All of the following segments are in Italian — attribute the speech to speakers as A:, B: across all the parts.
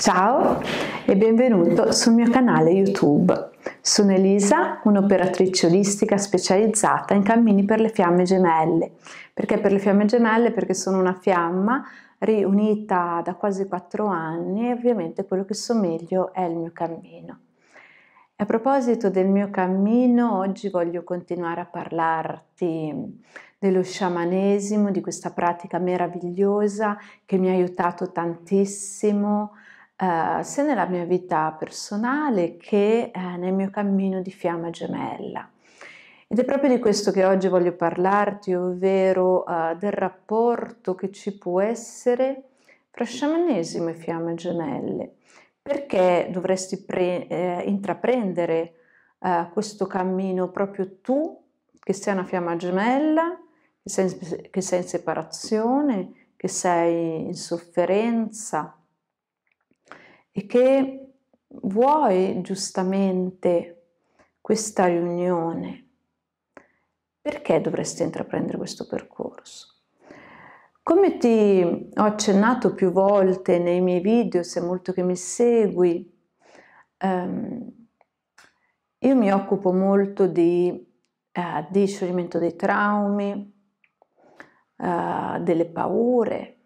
A: Ciao e benvenuto sul mio canale YouTube. Sono Elisa, un'operatrice olistica specializzata in cammini per le fiamme gemelle. Perché per le fiamme gemelle? Perché sono una fiamma riunita da quasi 4 anni e ovviamente quello che so meglio è il mio cammino. A proposito del mio cammino, oggi voglio continuare a parlarti dello sciamanesimo, di questa pratica meravigliosa che mi ha aiutato tantissimo eh, sia nella mia vita personale che eh, nel mio cammino di fiamma gemella. Ed è proprio di questo che oggi voglio parlarti, ovvero eh, del rapporto che ci può essere fra sciamanesimo e fiamme gemelle. Perché dovresti pre- eh, intraprendere eh, questo cammino proprio tu, che sei una fiamma gemella, che sei in, che sei in separazione, che sei in sofferenza, e che vuoi giustamente questa riunione, perché dovresti intraprendere questo percorso? Come ti ho accennato più volte nei miei video, se molto che mi segui, ehm, io mi occupo molto di, eh, di scioglimento dei traumi, eh, delle paure,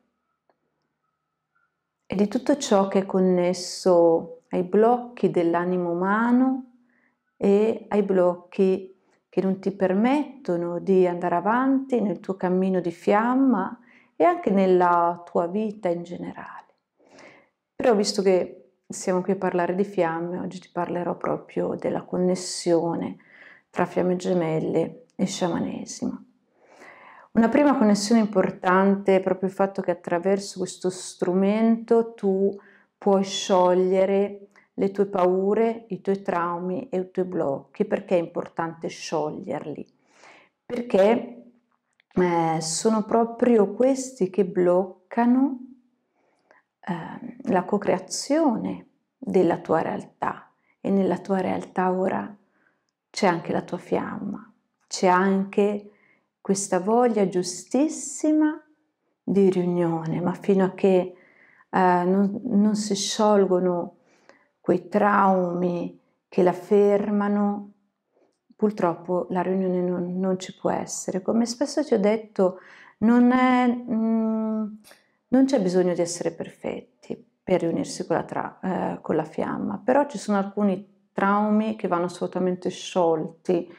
A: e di tutto ciò che è connesso ai blocchi dell'animo umano e ai blocchi che non ti permettono di andare avanti nel tuo cammino di fiamma e anche nella tua vita in generale. Però visto che siamo qui a parlare di fiamme, oggi ti parlerò proprio della connessione tra fiamme gemelle e sciamanesimo. Una prima connessione importante è proprio il fatto che attraverso questo strumento tu puoi sciogliere le tue paure, i tuoi traumi e i tuoi blocchi. Perché è importante scioglierli? Perché eh, sono proprio questi che bloccano eh, la co-creazione della tua realtà e nella tua realtà ora c'è anche la tua fiamma, c'è anche questa voglia giustissima di riunione, ma fino a che eh, non, non si sciolgono quei traumi che la fermano, purtroppo la riunione non, non, ci può essere. Come spesso ti ho detto, non, è, mh, mm, non c'è bisogno di essere perfetti per riunirsi con la, tra, eh, con la, fiamma, però ci sono alcuni traumi che vanno assolutamente sciolti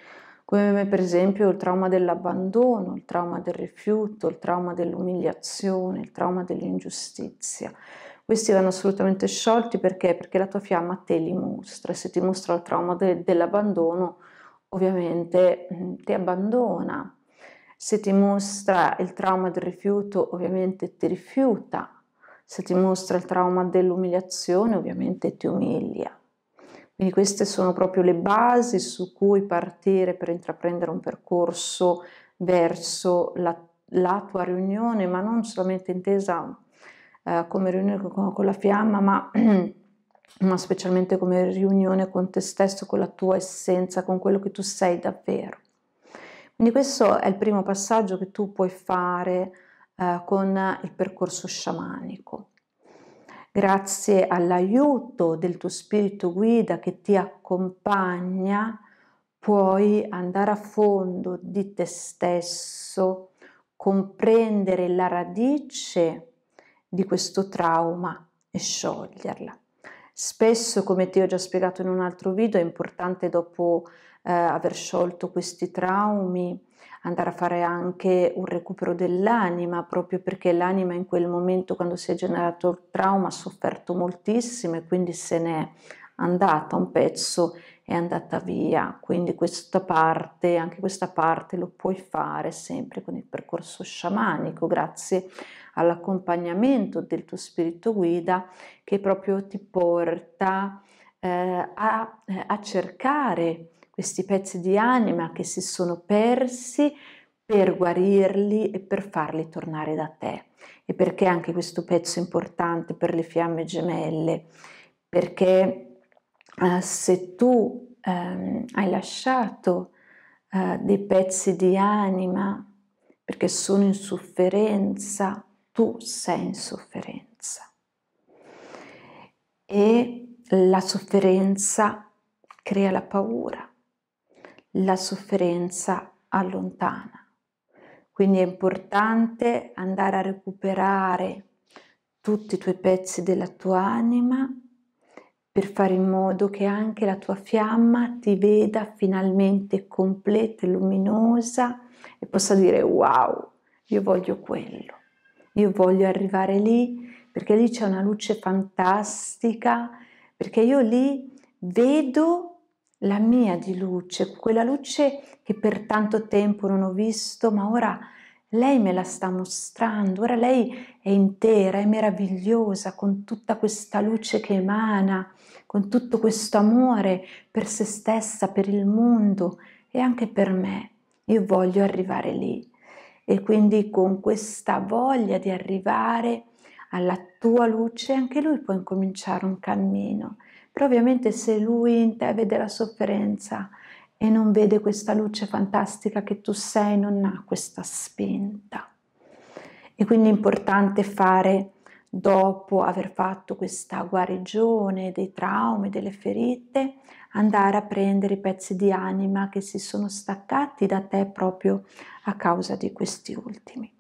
A: come per esempio il trauma dell'abbandono, il trauma del rifiuto, il trauma dell'umiliazione, il trauma dell'ingiustizia. Questi vanno assolutamente sciolti perché? Perché la tua fiamma te li mostra, se ti mostra il trauma de- dell'abbandono ovviamente mm, ti abbandona, se ti mostra il trauma del rifiuto ovviamente ti rifiuta, se ti mostra il trauma dell'umiliazione ovviamente ti umilia. Quindi queste sono proprio le basi su cui partire per intraprendere un percorso verso la, la tua riunione, ma non solamente intesa eh, come riunione con, con la fiamma, ma, ma specialmente come riunione con te stesso, con la tua essenza, con quello che tu sei davvero. Quindi questo è il primo passaggio che tu puoi fare eh, con il percorso sciamanico grazie all'aiuto del tuo spirito guida che ti accompagna, puoi andare a fondo di te stesso, comprendere la radice di questo trauma e scioglierla. Spesso, come ti ho già spiegato in un altro video, è importante dopo eh, aver sciolto questi traumi, andare a fare anche un recupero dell'anima, proprio perché l'anima in quel momento, quando si è generato il trauma, ha sofferto moltissimo e quindi se n'è andata un pezzo, è andata via. Quindi questa parte, anche questa parte lo puoi fare sempre con il percorso sciamanico, grazie all'accompagnamento del tuo spirito guida che proprio ti porta eh, a, a cercare questi pezzi di anima che si sono persi per guarirli e per farli tornare da te. E perché anche questo pezzo è importante per le fiamme gemelle? Perché eh, se tu ehm, hai lasciato eh, dei pezzi di anima perché sono in sofferenza, tu sei in sofferenza. E la sofferenza crea la paura la sofferenza allontana. Quindi è importante andare a recuperare tutti i tuoi pezzi della tua anima per fare in modo che anche la tua fiamma ti veda finalmente completa e luminosa e possa dire wow, io voglio quello, io voglio arrivare lì perché lì c'è una luce fantastica, perché io lì vedo la mia di luce, quella luce che per tanto tempo non ho visto, ma ora lei me la sta mostrando, ora lei è intera, è meravigliosa con tutta questa luce che emana, con tutto questo amore per se stessa, per il mondo e anche per me. Io voglio arrivare lì e quindi con questa voglia di arrivare alla tua luce anche lui può incominciare un cammino però ovviamente se lui in te vede la sofferenza e non vede questa luce fantastica che tu sei, non ha questa spinta. E quindi è importante fare, dopo aver fatto questa guarigione dei traumi, delle ferite, andare a prendere i pezzi di anima che si sono staccati da te proprio a causa di questi ultimi.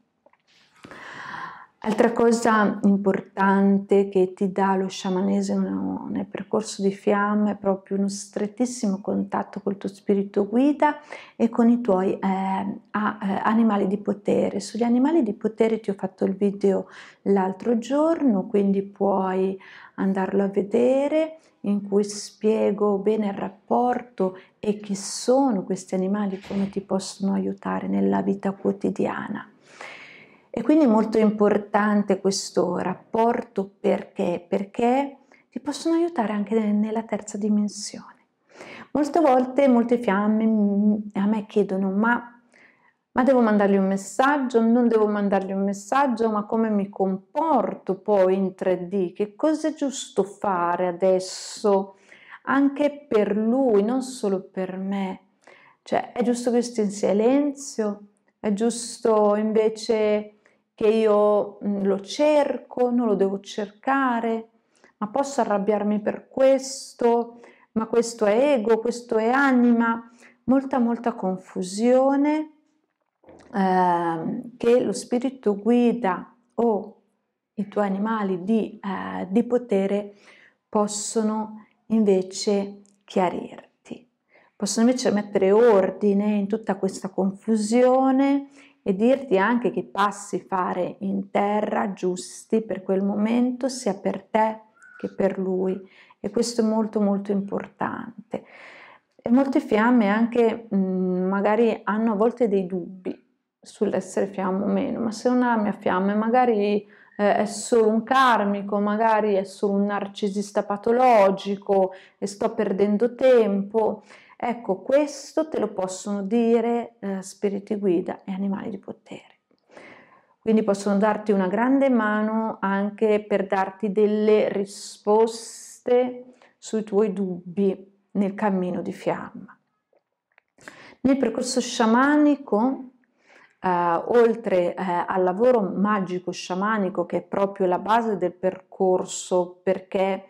A: Altra cosa importante che ti dà lo sciamanesimo nel percorso di fiamme è proprio uno strettissimo contatto col tuo spirito guida e con i tuoi eh, a, eh, animali di potere. Sugli animali di potere ti ho fatto il video l'altro giorno, quindi puoi andarlo a vedere in cui spiego bene il rapporto e chi sono questi animali, come ti possono aiutare nella vita quotidiana. E quindi è molto importante questo rapporto perché? Perché ti possono aiutare anche nella terza dimensione. Molte volte molte fiamme mm, a me chiedono ma, ma devo mandargli un messaggio, non devo mandargli un messaggio, ma come mi comporto poi in 3D? Che cosa è giusto fare adesso anche per lui, non solo per me? Cioè è giusto che io stia in silenzio? È giusto invece che io mm, lo cerco, non lo devo cercare, ma posso arrabbiarmi per questo, ma questo è ego, questo è anima, molta molta confusione eh, che lo spirito guida o i tuoi animali di, eh, di potere possono invece chiarirti, possono invece mettere ordine in tutta questa confusione e dirti anche che passi fare in terra giusti per quel momento sia per te che per lui e questo è molto molto importante. E molte fiamme anche mh, mm, magari hanno a volte dei dubbi sull'essere fiamma o meno, ma se non la mia fiamma magari eh, è solo un karmico, magari è solo un narcisista patologico e sto perdendo tempo Ecco, questo te lo possono dire eh, spiriti guida e animali di potere. Quindi possono darti una grande mano anche per darti delle risposte sui tuoi dubbi nel cammino di fiamma. Nel percorso sciamanico, eh, oltre eh, al lavoro magico sciamanico che è proprio la base del percorso perché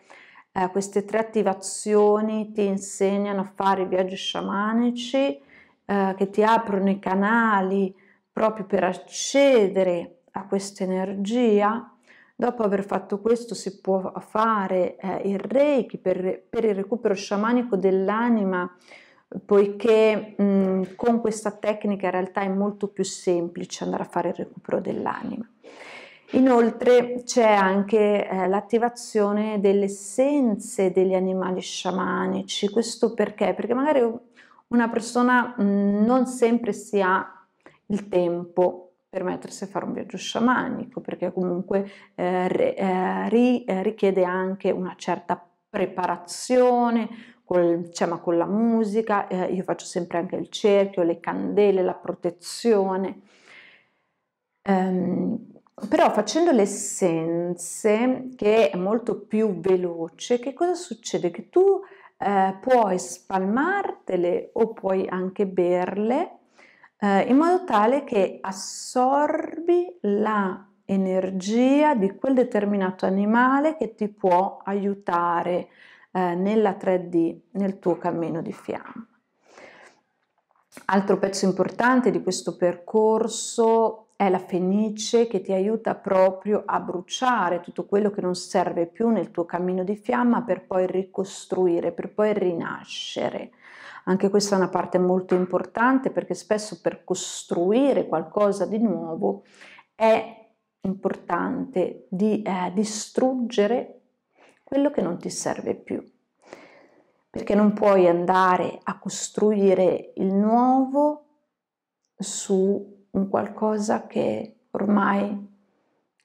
A: eh, queste tre attivazioni ti insegnano a fare i viaggi sciamanici eh, che ti aprono i canali proprio per accedere a questa energia. Dopo aver fatto questo si può fare eh, il reiki per, per, il recupero sciamanico dell'anima poiché mh, mm, con questa tecnica in realtà è molto più semplice andare a fare il recupero dell'anima. Inoltre c'è anche eh, l'attivazione delle essenze degli animali sciamanici, questo perché? Perché magari una persona mh, mhmm, non sempre si ha il tempo per mettersi a fare un viaggio sciamanico, perché comunque eh, re, eh, ri, eh, richiede anche una certa preparazione, col, cioè, ma con la musica, eh, io faccio sempre anche il cerchio, le candele, la protezione. Um, però facendo le essenze, che è molto più veloce, che cosa succede? Che tu eh, puoi spalmartele o puoi anche berle eh, in modo tale che assorbi la energia di quel determinato animale che ti può aiutare eh, nella 3D, nel tuo cammino di fiamma. Altro pezzo importante di questo percorso è la fenice che ti aiuta proprio a bruciare tutto quello che non serve più nel tuo cammino di fiamma per poi ricostruire, per poi rinascere. Anche questa è una parte molto importante perché spesso per costruire qualcosa di nuovo è importante di eh, distruggere quello che non ti serve più perché non puoi andare a costruire il nuovo su un qualcosa che ormai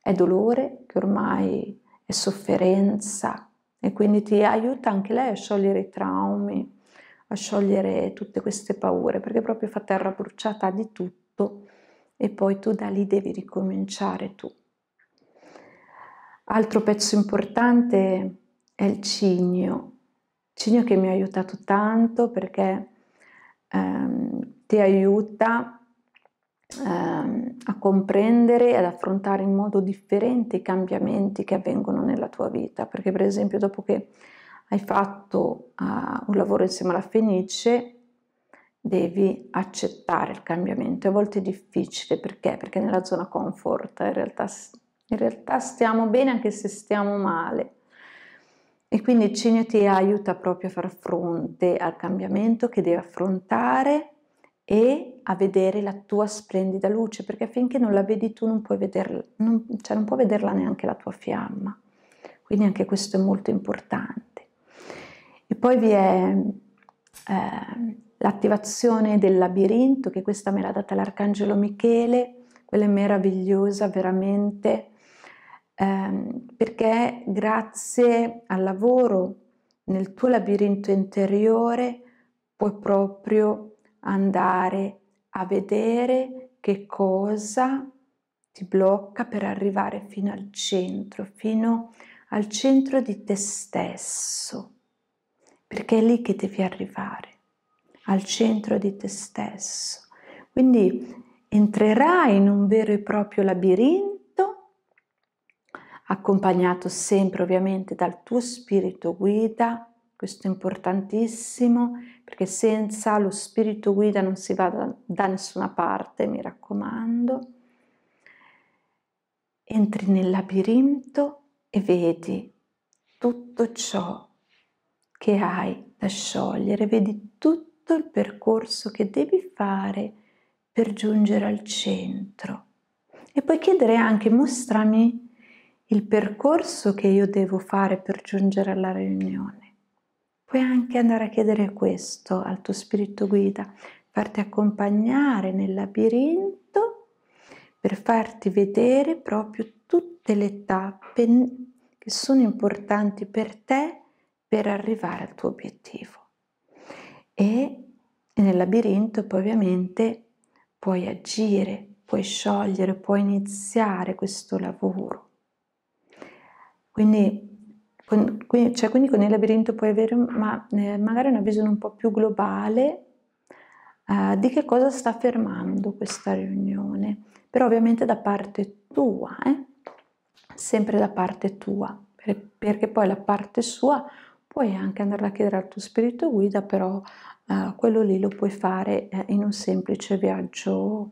A: è dolore, che ormai è sofferenza e quindi ti aiuta anche lei a sciogliere i traumi, a sciogliere tutte queste paure, perché proprio fa terra bruciata di tutto e poi tu da lì devi ricominciare tu. Altro pezzo importante è il cigno, cigno che mi ha aiutato tanto perché ehm, ti aiuta ehm, a comprendere e ad affrontare in modo differente i cambiamenti che avvengono nella tua vita, perché per esempio dopo che hai fatto eh, un lavoro insieme alla Fenice, devi accettare il cambiamento. A volte è difficile perché? Perché nella zona comfort in realtà, in realtà stiamo bene anche se stiamo male. E quindi il cigno ti aiuta proprio a far fronte al cambiamento che devi affrontare e a vedere la tua splendida luce, perché finché non la vedi tu non puoi vederla, non, cioè non può vederla neanche la tua fiamma. Quindi anche questo è molto importante. E poi vi è eh, l'attivazione del labirinto, che questa me l'ha data l'Arcangelo Michele, quella è meravigliosa veramente, eh, perché grazie al lavoro nel tuo labirinto interiore puoi proprio andare a vedere che cosa ti blocca per arrivare fino al centro, fino al centro di te stesso, perché è lì che devi arrivare, al centro di te stesso. Quindi entrerai in un vero e proprio labirinto, accompagnato sempre ovviamente dal tuo spirito guida, questo è importantissimo, perché senza lo spirito guida non si va da, da nessuna parte, mi raccomando. Entri nel labirinto e vedi tutto ciò che hai da sciogliere, vedi tutto il percorso che devi fare per giungere al centro. E puoi chiedere anche mostrami il percorso che io devo fare per giungere alla riunione puoi anche andare a chiedere questo al tuo spirito guida, farti accompagnare nel labirinto per farti vedere proprio tutte le tappe che sono importanti per te per arrivare al tuo obiettivo. E nel labirinto poi ovviamente puoi agire, puoi sciogliere, puoi iniziare questo lavoro. Quindi con, quindi, cioè, quindi con il labirinto puoi avere ma, eh, magari una visione un po' più globale eh, di che cosa sta fermando questa riunione, però ovviamente da parte tua, eh? sempre da parte tua, per, perché poi la parte sua puoi anche andarla a chiedere al tuo spirito guida, però eh, quello lì lo puoi fare eh, in un semplice viaggio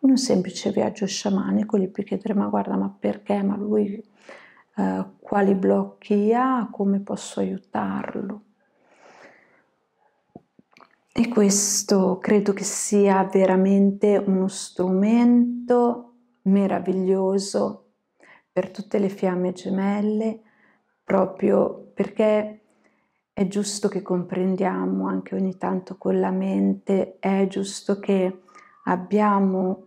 A: in un semplice viaggio sciamanico gli puoi chiedere ma guarda ma perché ma lui eh, quali blocchi ha, come posso aiutarlo. E questo credo che sia veramente uno strumento meraviglioso per tutte le fiamme gemelle, proprio perché è giusto che comprendiamo anche ogni tanto con la mente, è giusto che abbiamo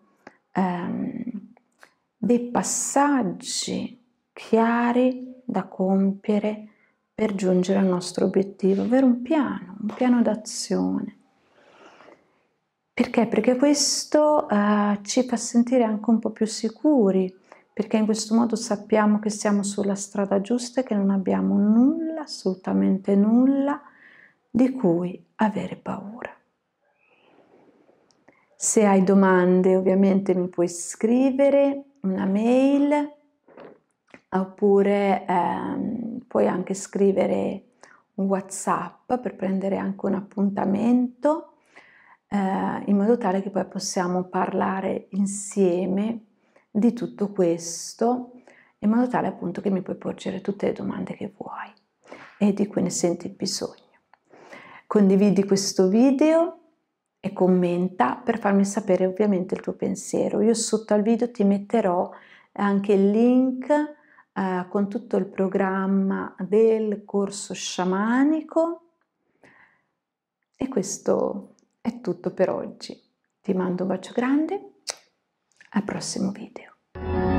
A: ehm, dei passaggi chiari da compiere per giungere al nostro obiettivo, avere un piano, un piano d'azione. Perché? Perché questo eh, ci fa sentire anche un po' più sicuri, perché in questo modo sappiamo che siamo sulla strada giusta e che non abbiamo nulla, assolutamente nulla, di cui avere paura. Se hai domande ovviamente mi puoi scrivere una mail oppure ehm, puoi anche scrivere un WhatsApp per prendere anche un appuntamento eh, in modo tale che poi possiamo parlare insieme di tutto questo in modo tale appunto che mi puoi porgere tutte le domande che vuoi e di cui ne senti il bisogno. Condividi questo video e commenta per farmi sapere ovviamente il tuo pensiero. Io sotto al video ti metterò anche il link eh, con tutto il programma del corso sciamanico. E questo è tutto per oggi. Ti mando un bacio grande, al prossimo video.